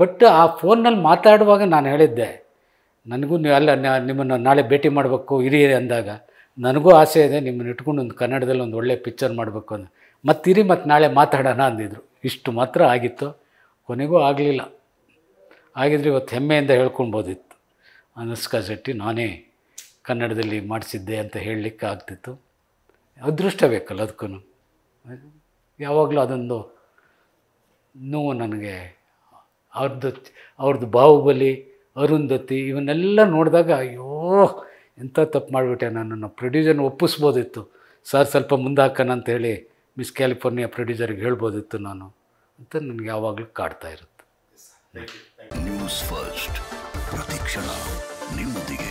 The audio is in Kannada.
ಬಟ್ ಆ ಫೋನ್ನಲ್ಲಿ ಮಾತಾಡುವಾಗ ನಾನು ಹೇಳಿದ್ದೆ ನನಗೂ ಅಲ್ಲ ನಿಮ್ಮನ್ನು ನಾಳೆ ಭೇಟಿ ಮಾಡಬೇಕು ಇರಿ ಅಂದಾಗ ನನಗೂ ಆಸೆ ಇದೆ ನಿಮ್ಮನ್ನು ಇಟ್ಕೊಂಡು ಒಂದು ಕನ್ನಡದಲ್ಲಿ ಒಂದು ಒಳ್ಳೆಯ ಪಿಕ್ಚರ್ ಮಾಡಬೇಕು ಅಂತ ಮತ್ತಿರಿ ಮತ್ತು ನಾಳೆ ಮಾತಾಡೋಣ ಅಂದಿದ್ರು ಇಷ್ಟು ಮಾತ್ರ ಆಗಿತ್ತು ಕೊನೆಗೂ ಆಗಲಿಲ್ಲ ಆಗಿದ್ರೆ ಇವತ್ತು ಹೆಮ್ಮೆಯಿಂದ ಹೇಳ್ಕೊಳ್ಬೋದಿತ್ತು ಅನುಷ್ಕಾ ಶೆಟ್ಟಿ ನಾನೇ ಕನ್ನಡದಲ್ಲಿ ಮಾಡಿಸಿದ್ದೆ ಅಂತ ಹೇಳಲಿಕ್ಕೆ ಆಗ್ತಿತ್ತು ಅದೃಷ್ಟ ಬೇಕಲ್ಲ ಅದಕ್ಕೂ ಯಾವಾಗಲೂ ಅದೊಂದು ನೋವು ನನಗೆ ಅವ್ರದ್ದು ಅವ್ರದ್ದು ಬಾಹುಬಲಿ ಅರುಂಧತಿ ಇವನ್ನೆಲ್ಲ ನೋಡಿದಾಗ ಅಯ್ಯೋ ಎಂಥ ತಪ್ಪು ಮಾಡಿಬಿಟ್ಟೆ ನನ್ನನ್ನು ಪ್ರೊಡ್ಯೂಸರ್ನ ಒಪ್ಪಿಸ್ಬೋದಿತ್ತು ಸರ್ ಸ್ವಲ್ಪ ಹಾಕೋಣ ಅಂತ ಹೇಳಿ ಮಿಸ್ ಕ್ಯಾಲಿಫೋರ್ನಿಯಾ ಪ್ರೊಡ್ಯೂಸರ್ಗೆ ಹೇಳ್ಬೋದಿತ್ತು ನಾನು ಅಂತ ನನಗೆ ಯಾವಾಗಲೂ ಕಾಡ್ತಾ ಇರುತ್ತೆ ನ್ಯೂಸ್ ಫಸ್ಟ್ ಪ್ರತಿಕ್ಷಣ ನಿಮ್ಮೊಂದಿಗೆ